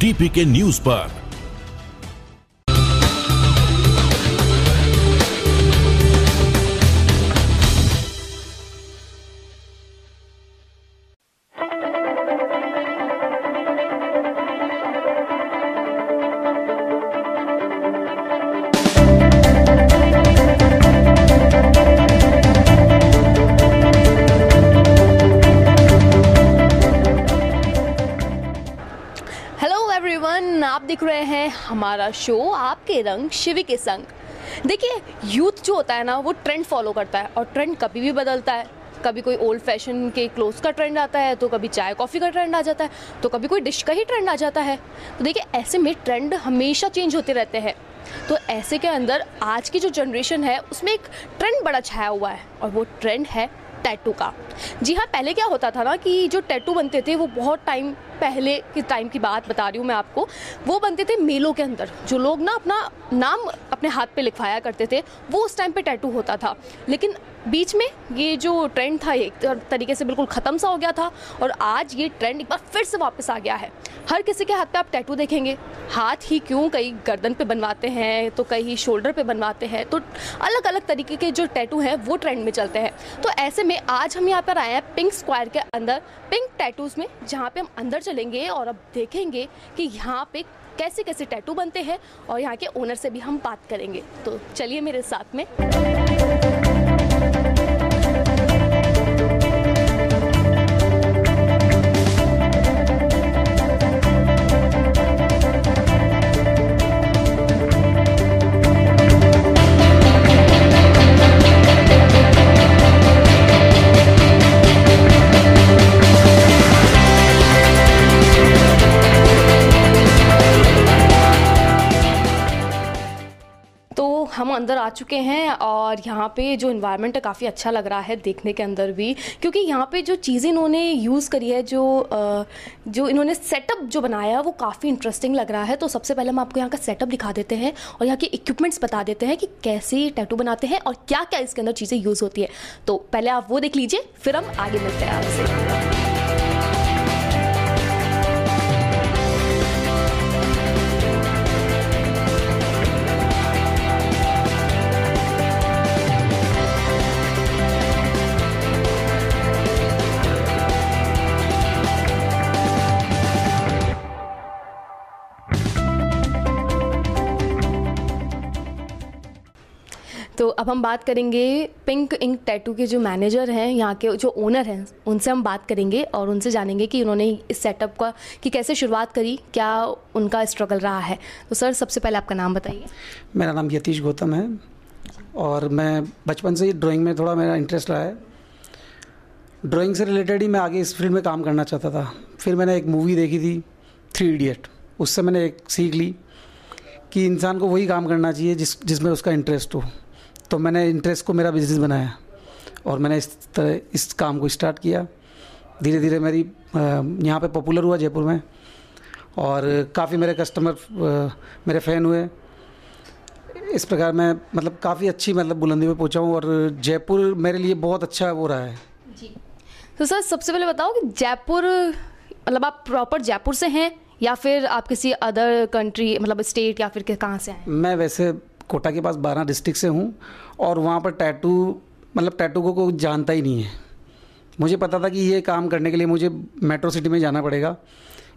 DP के news पर hello everyone आप देख रहे हैं हमारा शो आपके रंग शिवी के संग देखिए यूथ जो होता है ना वो ट्रेंड फॉलो करता है और ट्रेंड कभी भी बदलता है कभी कोई ओल्ड फैशन के क्लोज का ट्रेंड आता है तो कभी चाय कॉफ़ी का ट्रेंड आ जाता है तो कभी कोई डिश का ही ट्रेंड आ जाता है तो देखिए ऐसे में ट्रेंड हमेशा चेंज होते रहते हैं तो ऐसे के अंदर आज की जो जनरेशन है उसमें एक ट्रेंड बड़ा छाया हुआ है और वो ट्रेंड है टैटू का जी हाँ पहले क्या होता था ना कि जो टैटू बनते थे वो बहुत टाइम पहले के टाइम की बात बता रही हूँ मैं आपको वो बनते थे मेलों के अंदर जो लोग ना अपना नाम अपने हाथ पे लिखवाया करते थे वो उस टाइम पे टैटू होता था लेकिन बीच में ये जो ट्रेंड था एक तरीके से बिल्कुल ख़त्म सा हो गया था और आज ये ट्रेंड एक बार फिर से वापस आ गया है हर किसी के हाथ पे आप टैटू देखेंगे हाथ ही क्यों कई गर्दन पे बनवाते हैं तो कई शोल्डर पे बनवाते हैं तो अलग अलग तरीके के जो टैटू हैं वो ट्रेंड में चलते हैं तो ऐसे में आज हम यहाँ पर आए हैं पिंक स्क्वायर के अंदर पिंक टैटूज़ में जहाँ पर हम अंदर चलेंगे और अब देखेंगे कि यहाँ पर कैसे कैसे टैटू बनते हैं और यहाँ के ओनर से भी हम बात करेंगे तो चलिए मेरे साथ में अंदर आ चुके हैं और यहाँ पे जो इन्वायरमेंट है काफ़ी अच्छा लग रहा है देखने के अंदर भी क्योंकि यहाँ पे जो चीज़ें इन्होंने यूज़ करी है जो जो इन्होंने सेटअप जो बनाया है वो काफ़ी इंटरेस्टिंग लग रहा है तो सबसे पहले हम आपको यहाँ का सेटअप दिखा देते हैं और यहाँ के इक्विपमेंट्स बता देते हैं कि कैसे टैटू बनाते हैं और क्या क्या इसके अंदर चीज़ें यूज़ होती है तो पहले आप वो देख लीजिए फिर हम आगे मिलते हैं आपसे अब हम बात करेंगे पिंक इंक टैटू के जो मैनेजर हैं यहाँ के जो ओनर हैं उनसे हम बात करेंगे और उनसे जानेंगे कि उन्होंने इस सेटअप का कि कैसे शुरुआत करी क्या उनका स्ट्रगल रहा है तो सर सबसे पहले आपका नाम बताइए मेरा नाम यतीश गौतम है और मैं बचपन से ही ड्राइंग में थोड़ा मेरा इंटरेस्ट रहा है ड्राइंग से रिलेटेड ही मैं आगे इस फील्ड में काम करना चाहता था फिर मैंने एक मूवी देखी थी थ्री इडियट उससे मैंने एक सीख ली कि इंसान को वही काम करना चाहिए जिस जिसमें उसका इंटरेस्ट हो तो मैंने इंटरेस्ट को मेरा बिजनेस बनाया और मैंने इस तरह इस काम को स्टार्ट किया धीरे धीरे मेरी यहाँ पे पॉपुलर हुआ जयपुर में और काफ़ी मेरे कस्टमर मेरे फ़ैन हुए इस प्रकार मैं मतलब काफ़ी अच्छी मतलब बुलंदी में पहुँचा हूँ और जयपुर मेरे लिए बहुत अच्छा वो रहा है जी तो सर सबसे पहले बताओ कि जयपुर मतलब आप प्रॉपर जयपुर से हैं या फिर आप किसी अदर कंट्री मतलब स्टेट या फिर कहाँ से हैं मैं वैसे कोटा के पास बारह डिस्ट्रिक्ट से हूँ और वहाँ पर टैटू मतलब टैटू को कोई जानता ही नहीं है मुझे पता था कि ये काम करने के लिए मुझे मेट्रो सिटी में जाना पड़ेगा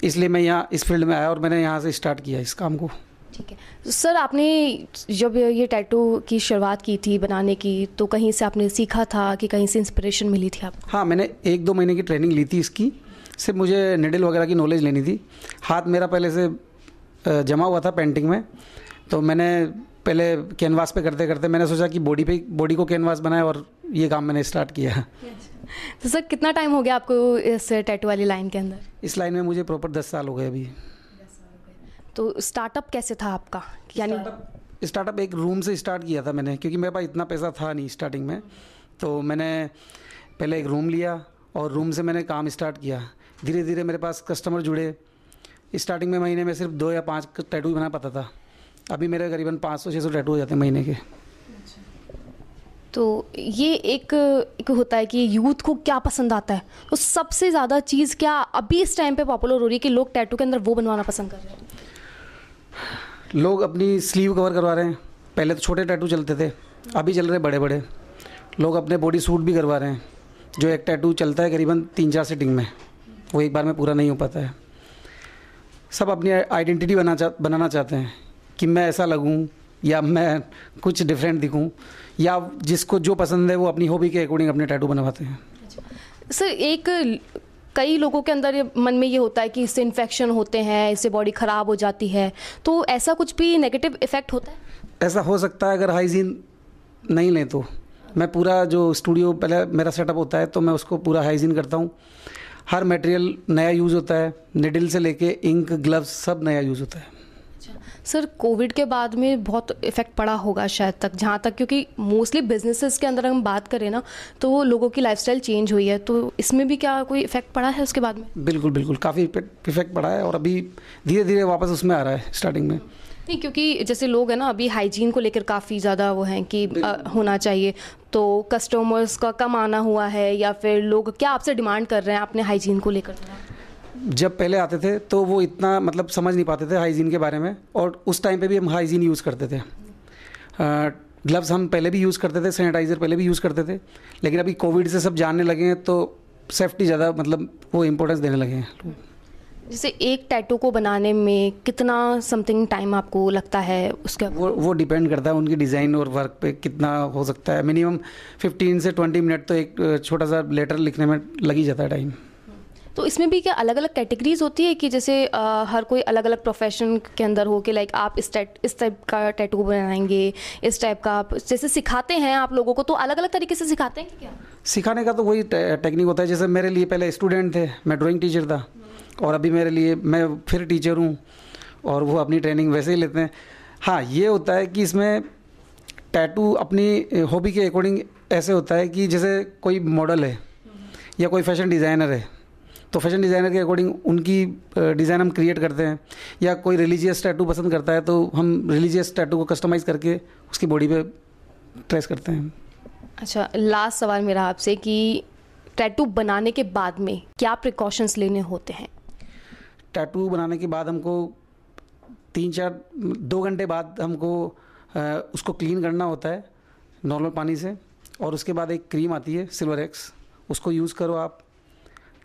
इसलिए मैं यहाँ इस फील्ड में आया और मैंने यहाँ से स्टार्ट किया इस काम को ठीक है सर आपने जब ये टैटू की शुरुआत की थी बनाने की तो कहीं से आपने सीखा था कि कहीं से इंस्पिरेशन मिली थी आपको हाँ मैंने एक दो महीने की ट्रेनिंग ली थी इसकी सिर्फ मुझे निडल वगैरह की नॉलेज लेनी थी हाथ मेरा पहले से जमा हुआ था पेंटिंग में तो मैंने पहले कैनवास पे करते करते मैंने सोचा कि बॉडी पे बॉडी को कैनवास बनाए और ये काम मैंने स्टार्ट किया अच्छा। तो सर कितना टाइम हो गया आपको इस टैटू वाली लाइन के अंदर इस लाइन में मुझे प्रॉपर दस साल हो गए अभी तो स्टार्टअप कैसे था आपका यानी स्टार्टअप एक रूम से स्टार्ट किया था मैंने क्योंकि मेरे पास इतना पैसा था नहीं स्टार्टिंग में तो मैंने पहले एक रूम लिया और रूम से मैंने काम स्टार्ट किया धीरे धीरे मेरे पास कस्टमर जुड़े स्टार्टिंग में महीने में सिर्फ दो या पाँच टैटू बना पाता था अभी मेरे करीबन पाँच सौ छः सौ टैटू हो जाते हैं महीने के तो ये एक एक होता है कि यूथ को क्या पसंद आता है तो सबसे ज़्यादा चीज़ क्या अभी इस टाइम पे पॉपुलर हो रही है कि लोग टैटू के अंदर वो बनवाना पसंद कर रहे हैं लोग अपनी स्लीव कवर करवा रहे हैं पहले तो छोटे टैटू चलते थे अभी चल रहे बड़े बड़े लोग अपने बॉडी सूट भी करवा रहे हैं जो एक टैटू चलता है करीबन तीन चार सेटिंग में वो एक बार में पूरा नहीं हो पाता है सब अपनी आइडेंटिटी बना चा बनाना चाहते हैं कि मैं ऐसा लगूँ या मैं कुछ डिफरेंट दिखूँ या जिसको जो पसंद है वो अपनी हॉबी के अकॉर्डिंग अपने टैटू बनवाते हैं सर एक कई लोगों के अंदर मन में ये होता है कि इससे इन्फेक्शन होते हैं इससे बॉडी ख़राब हो जाती है तो ऐसा कुछ भी नेगेटिव इफ़ेक्ट होता है ऐसा हो सकता है अगर हाइजीन नहीं लें तो मैं पूरा जो स्टूडियो पहले मेरा सेटअप होता है तो मैं उसको पूरा हाइजीन करता हूँ हर मटेरियल नया यूज़ होता है निडिल से लेके इंक ग्लव्स सब नया यूज़ होता है सर कोविड के बाद में बहुत इफेक्ट पड़ा होगा शायद तक जहाँ तक क्योंकि मोस्टली बिजनेसेस के अंदर हम बात करें ना तो लोगों की लाइफस्टाइल चेंज हुई है तो इसमें भी क्या कोई इफेक्ट पड़ा है उसके बाद में बिल्कुल बिल्कुल काफ़ी इफेक्ट पड़ा है और अभी धीरे धीरे वापस उसमें आ रहा है स्टार्टिंग में नहीं क्योंकि जैसे लोग हैं ना अभी हाइजीन को लेकर काफ़ी ज़्यादा वो हैं कि आ, होना चाहिए तो कस्टमर्स का कम आना हुआ है या फिर लोग क्या आपसे डिमांड कर रहे हैं अपने हाइजीन को लेकर जब पहले आते थे तो वो इतना मतलब समझ नहीं पाते थे हाइजीन के बारे में और उस टाइम पे भी हम हाइजीन यूज़ करते थे ग्लव्स हम पहले भी यूज़ करते थे सैनिटाइज़र पहले भी यूज़ करते थे लेकिन अभी कोविड से सब जानने लगे हैं तो सेफ्टी ज़्यादा मतलब वो इम्पोर्टेंस देने लगे हैं जैसे एक टैटू को बनाने में कितना समथिंग टाइम आपको लगता है उसका वो वो डिपेंड करता है उनकी डिज़ाइन और वर्क पे कितना हो सकता है मिनिमम 15 से 20 मिनट तो एक छोटा सा लेटर लिखने में लग ही जाता है टाइम तो इसमें भी क्या अलग अलग कैटेगरीज होती है कि जैसे आ, हर कोई अलग अलग प्रोफेशन के अंदर हो कि लाइक आप इस टाइप इस टाइप का टैटू बनाएंगे इस टाइप का आप जैसे सिखाते हैं आप लोगों को तो अलग अलग तरीके से सिखाते हैं कि क्या सिखाने का तो वही टेक्निक होता है जैसे मेरे लिए पहले स्टूडेंट थे मैं ड्राइंग टीचर था और अभी मेरे लिए मैं फिर टीचर हूँ और वो अपनी ट्रेनिंग वैसे ही लेते हैं हाँ ये होता है कि इसमें टैटू अपनी हॉबी के अकॉर्डिंग ऐसे होता है कि जैसे कोई मॉडल है या कोई फैशन डिज़ाइनर है तो फैशन डिज़ाइनर के अकॉर्डिंग उनकी डिज़ाइन हम क्रिएट करते हैं या कोई रिलीजियस टैटू पसंद करता है तो हम रिलीजियस टैटू को कस्टमाइज़ करके उसकी बॉडी पे ट्रेस करते हैं अच्छा लास्ट सवाल मेरा आपसे कि टैटू बनाने के बाद में क्या प्रिकॉशंस लेने होते हैं टैटू बनाने के बाद हमको तीन चार दो घंटे बाद हमको उसको क्लीन करना होता है नॉर्मल पानी से और उसके बाद एक क्रीम आती है सिल्वर एक्स उसको यूज़ करो आप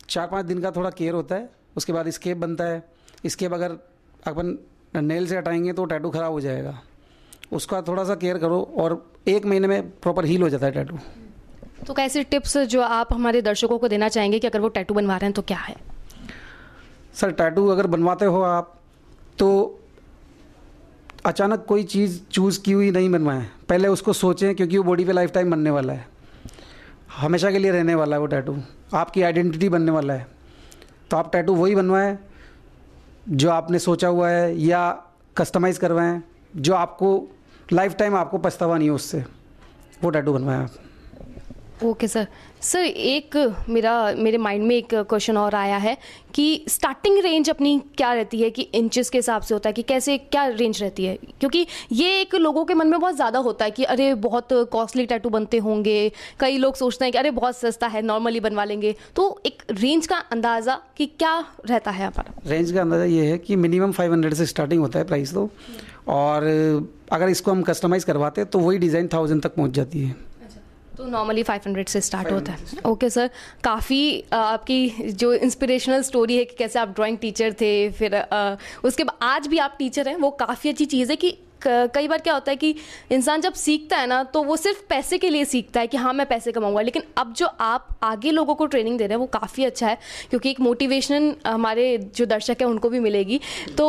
चार पाँच दिन का थोड़ा केयर होता है उसके बाद स्केप बनता है स्केप अगर अपन नेल से हटाएंगे तो टैटू ख़राब हो जाएगा उसका थोड़ा सा केयर करो और एक महीने में प्रॉपर हील हो जाता है टैटू तो कैसे टिप्स जो आप हमारे दर्शकों को देना चाहेंगे कि अगर वो टैटू बनवा रहे हैं तो क्या है सर टैटू अगर बनवाते हो आप तो अचानक कोई चीज़ चूज़ की हुई नहीं बनवाएं पहले उसको सोचें क्योंकि वो बॉडी पे लाइफ टाइम बनने वाला है हमेशा के लिए रहने वाला है वो टैटू आपकी आइडेंटिटी बनने वाला है तो आप टैटू वही बनवाएं जो आपने सोचा हुआ है या कस्टमाइज़ करवाएं जो आपको लाइफ टाइम आपको पछतावा नहीं हो उससे वो टैटू बनवाएं आप ओके सर सर एक मेरा मेरे माइंड में एक क्वेश्चन और आया है कि स्टार्टिंग रेंज अपनी क्या रहती है कि इंचेस के हिसाब से होता है कि कैसे क्या रेंज रहती है क्योंकि ये एक लोगों के मन में बहुत ज़्यादा होता है कि अरे बहुत कॉस्टली टैटू बनते होंगे कई लोग सोचते हैं कि अरे बहुत सस्ता है नॉर्मली बनवा लेंगे तो एक रेंज का अंदाज़ा कि क्या रहता है हमारा रेंज का अंदाज़ा ये है कि मिनिमम फाइव से स्टार्टिंग होता है प्राइस तो और अगर इसको हम कस्टमाइज़ करवाते तो वही डिज़ाइन थाउजेंड तक पहुँच जाती है तो नॉर्मली 500 से स्टार्ट होता है ओके सर काफ़ी आपकी जो इंस्पिरेशनल स्टोरी है कि कैसे आप ड्राइंग टीचर थे फिर आ, उसके बाद आज भी आप टीचर हैं वो काफ़ी अच्छी चीज़ है कि कई बार क्या होता है कि इंसान जब सीखता है ना तो वो सिर्फ पैसे के लिए सीखता है कि हाँ मैं पैसे कमाऊंगा लेकिन अब जो आप आगे लोगों को ट्रेनिंग दे रहे हैं वो काफ़ी अच्छा है क्योंकि एक मोटिवेशन हमारे जो दर्शक हैं उनको भी मिलेगी तो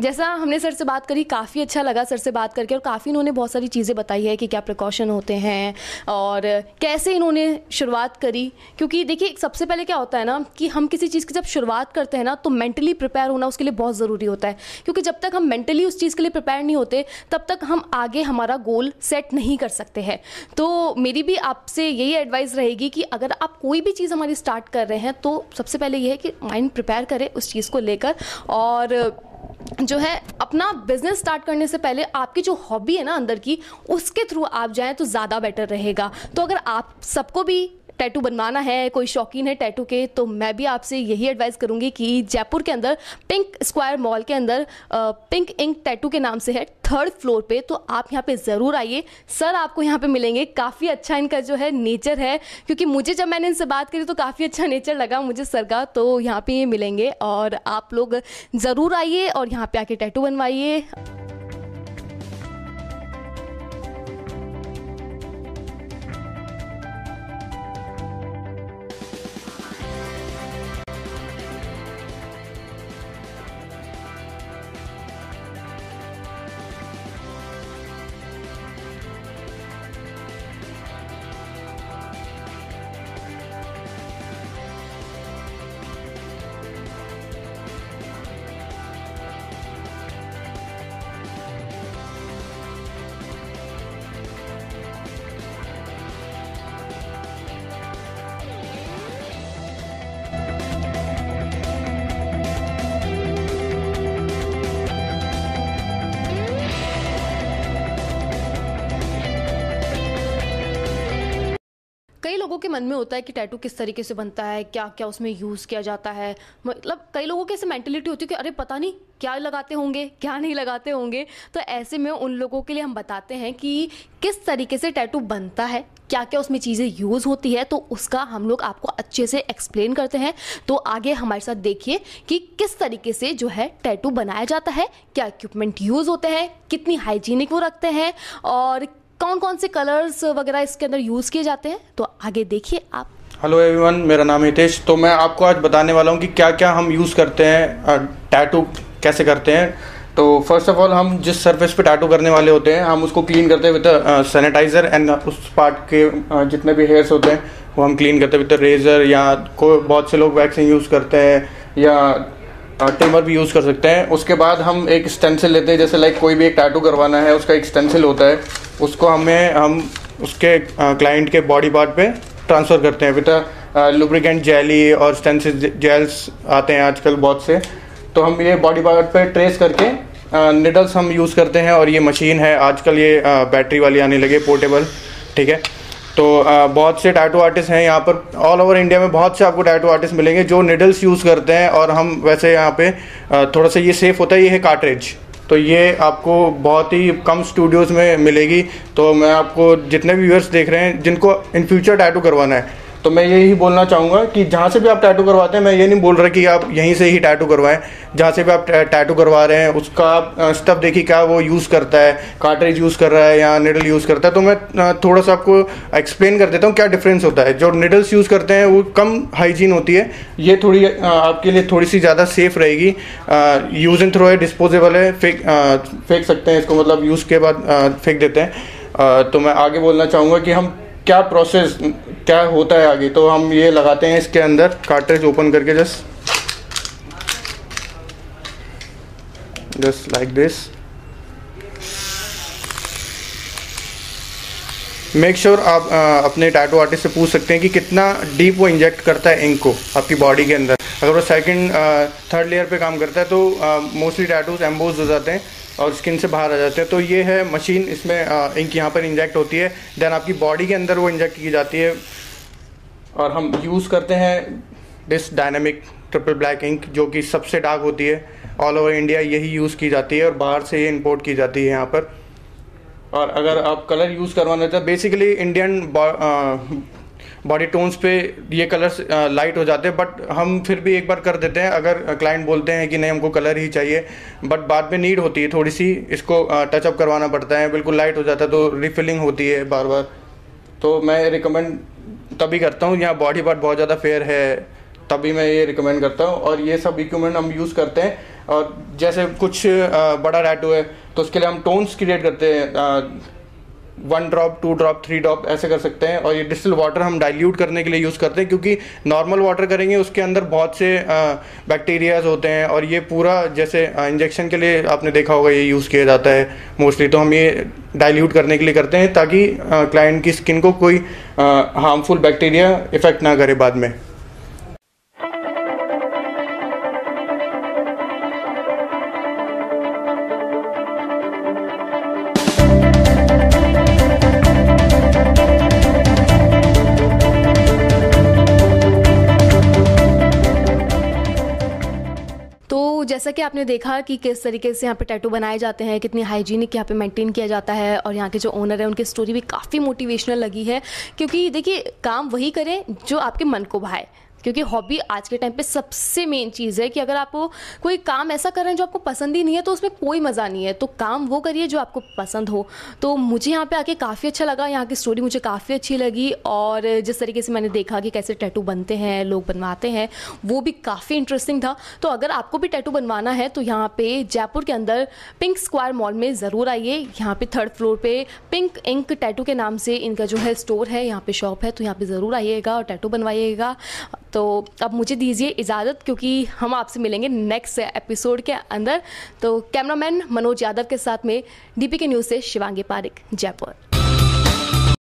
जैसा हमने सर से बात करी काफ़ी अच्छा लगा सर से बात करके और काफ़ी इन्होंने बहुत सारी चीज़ें बताई है कि क्या प्रिकॉशन होते हैं और कैसे इन्होंने शुरुआत करी क्योंकि देखिए सबसे पहले क्या होता है ना कि हम किसी चीज़ की जब शुरुआत करते हैं ना तो मेंटली प्रिपेयर होना उसके लिए बहुत ज़रूरी होता है क्योंकि जब तक हम मेंटली उस चीज़ के लिए प्रिपेयर नहीं होते तब तक हम आगे हमारा गोल सेट नहीं कर सकते हैं तो मेरी भी आपसे यही एडवाइस रहेगी कि अगर आप कोई भी चीज़ हमारी स्टार्ट कर रहे हैं तो सबसे पहले यह है कि माइंड प्रिपेयर करें उस चीज़ को लेकर और जो है अपना बिजनेस स्टार्ट करने से पहले आपकी जो हॉबी है ना अंदर की उसके थ्रू आप जाएं तो ज़्यादा बेटर रहेगा तो अगर आप सबको भी टैटू बनवाना है कोई शौकीन है टैटू के तो मैं भी आपसे यही एडवाइस करूँगी कि जयपुर के अंदर पिंक स्क्वायर मॉल के अंदर पिंक इंक टैटू के नाम से है थर्ड फ्लोर पे तो आप यहाँ पे ज़रूर आइए सर आपको यहाँ पे मिलेंगे काफ़ी अच्छा इनका जो है नेचर है क्योंकि मुझे जब मैंने इनसे बात करी तो काफ़ी अच्छा नेचर लगा मुझे सर का तो यहाँ पे ये मिलेंगे और आप लोग ज़रूर आइए और यहाँ पे आके टैटू बनवाइए लोगों के मन में होता है कि टैटू किस तरीके से बनता है क्या क्या उसमें यूज़ किया जाता है मतलब कई लोगों की ऐसे मेंटेलिटी होती है कि अरे पता नहीं क्या लगाते होंगे क्या नहीं लगाते होंगे तो ऐसे में उन लोगों के लिए हम बताते हैं कि किस तरीके से टैटू बनता है क्या क्या उसमें चीज़ें यूज़ होती है तो उसका हम लोग आपको अच्छे से एक्सप्लेन करते हैं तो आगे हमारे साथ देखिए कि किस तरीके से जो है टैटू बनाया जाता है क्या इक्विपमेंट यूज़ होते हैं कितनी हाइजीनिक वो रखते हैं और कौन कौन से कलर्स वगैरह इसके अंदर यूज़ किए जाते हैं तो आगे देखिए आप हेलो एवरीवन मेरा नाम हितेश तो मैं आपको आज बताने वाला हूँ कि क्या क्या हम यूज़ करते हैं टैटू कैसे करते हैं तो फर्स्ट ऑफ ऑल हम जिस सरफेस पे टैटू करने वाले होते हैं हम उसको क्लीन करते हैं विद सैनिटाइज़र एंड उस पार्ट के जितने भी हेयर्स होते हैं वो हम क्लीन करते हैं विद रेज़र या कोई बहुत से लोग वैक्सिंग यूज़ करते हैं या ट्रिमर भी यूज़ कर सकते हैं उसके बाद हम एक स्टेंसिल लेते हैं जैसे लाइक कोई भी एक टैटू करवाना है उसका एक स्टेंसिल होता है उसको हमें हम उसके क्लाइंट के बॉडी पार्ट पे ट्रांसफ़र करते हैं विद लुब्रिकेंट जेली और स्टेंसिल जेल्स आते हैं आजकल बहुत से तो हम ये बॉडी पार्ट पे ट्रेस करके निडल्स हम यूज़ करते हैं और ये मशीन है आजकल ये बैटरी वाली आने लगे पोर्टेबल ठीक है तो बहुत से टैटू आर्टिस्ट हैं यहाँ पर ऑल ओवर इंडिया में बहुत से आपको टैटू आर्टिस्ट मिलेंगे जो निडल्स यूज़ करते हैं और हम वैसे यहाँ पे थोड़ा सा ये सेफ़ होता है ये है कार्टरेज तो ये आपको बहुत ही कम स्टूडियोज़ में मिलेगी तो मैं आपको जितने भी व्यूअर्स देख रहे हैं जिनको इन फ्यूचर टैटू करवाना है तो मैं यही बोलना चाहूँगा कि जहाँ से भी आप टैटू करवाते हैं मैं ये नहीं बोल रहा कि आप यहीं से ही टैटू करवाएं जहाँ से भी आप टैटू करवा रहे हैं उसका स्टप स्टफ देखिए क्या वो यूज़ करता है कार्टरेज यूज़ कर रहा है या निडल यूज़ करता है तो मैं थोड़ा सा आपको एक्सप्लेन कर देता हूँ क्या डिफरेंस होता है जो निडल्स यूज़ करते हैं वो कम हाइजीन होती है ये थोड़ी आपके लिए थोड़ी सी ज़्यादा सेफ रहेगी यूज़ इन थ्रो है डिस्पोजेबल है फेंक फेंक सकते हैं इसको मतलब यूज़ के बाद फेंक देते हैं तो मैं आगे बोलना चाहूँगा कि हम क्या प्रोसेस क्या होता है आगे तो हम ये लगाते हैं इसके अंदर कार्ट्रेज ओपन करके just just like this make sure sure आप आ, अपने टैटो आर्टिस्ट से पूछ सकते हैं कि कितना डीप वो इंजेक्ट करता है इंक को आपकी बॉडी के अंदर अगर वो सेकंड थर्ड लेयर पे काम करता है तो मोस्टली टैटूज एम्बोज हो जाते हैं और स्किन से बाहर आ जाते हैं तो ये है मशीन इसमें इंक यहाँ पर इंजेक्ट होती है देन आपकी बॉडी के अंदर वो इंजेक्ट की जाती है और हम यूज़ करते हैं this dynamic triple black ink जो कि सबसे डार्क होती है ऑल ओवर इंडिया यही यूज़ की जाती है और बाहर से ये इंपोर्ट की जाती है यहाँ पर और अगर आप कलर यूज़ करवाना चाहते बेसिकली इंडियन बॉडी टोन्स पे ये कलर्स लाइट हो जाते हैं बट हम फिर भी एक बार कर देते हैं अगर क्लाइंट बोलते हैं कि नहीं हमको कलर ही चाहिए बट बाद में नीड होती है थोड़ी सी इसको टचअप करवाना पड़ता है बिल्कुल लाइट हो जाता है तो रिफिलिंग होती है बार बार तो मैं रिकमेंड तभी करता हूँ यहाँ बॉडी पार्ट बहुत ज़्यादा फेयर है तभी मैं ये रिकमेंड करता हूँ और ये सब इक्विपमेंट हम यूज़ करते हैं और जैसे कुछ बड़ा टैटू है तो उसके लिए हम टोन्स क्रिएट करते हैं one drop two drop three drop ऐसे कर सकते हैं और ये डिस्टिल वाटर हम डाइल्यूट करने के लिए यूज़ करते हैं क्योंकि नॉर्मल वाटर करेंगे उसके अंदर बहुत से बैक्टीरियाज होते हैं और ये पूरा जैसे इंजेक्शन के लिए आपने देखा होगा ये यूज़ किया जाता है मोस्टली तो हम ये डाइल्यूट करने के लिए करते हैं ताकि क्लाइंट की स्किन को कोई हार्मफुल बैक्टीरिया इफ़ेक्ट ना करे बाद में जैसा कि आपने देखा कि किस तरीके से यहाँ पे टैटू बनाए जाते हैं कितनी हाइजीनिक यहाँ पे मेंटेन किया जाता है और यहाँ के जो ओनर है उनकी स्टोरी भी काफ़ी मोटिवेशनल लगी है क्योंकि देखिए काम वही करें जो आपके मन को भाए क्योंकि हॉबी आज के टाइम पे सबसे मेन चीज़ है कि अगर आप कोई काम ऐसा कर रहे हैं जो आपको पसंद ही नहीं है तो उसमें कोई मज़ा नहीं है तो काम वो करिए जो आपको पसंद हो तो मुझे यहाँ पे आके काफ़ी अच्छा लगा यहाँ की स्टोरी मुझे काफ़ी अच्छी लगी और जिस तरीके से मैंने देखा कि कैसे टैटू बनते हैं लोग बनवाते हैं वो भी काफ़ी इंटरेस्टिंग था तो अगर आपको भी टैटू बनवाना है तो यहाँ पे जयपुर के अंदर पिंक स्क्वायर मॉल में ज़रूर आइए यहाँ पे थर्ड फ्लोर पे पिंक इंक टैटू के नाम से इनका जो है स्टोर है यहाँ पे शॉप है तो यहाँ पे ज़रूर आइएगा और टैटू बनवाइएगा तो अब मुझे दीजिए इजाज़त क्योंकि हम आपसे मिलेंगे नेक्स्ट एपिसोड के अंदर तो कैमरामैन मनोज यादव के साथ में डीपी के न्यूज़ से शिवांगी पारिक जयपुर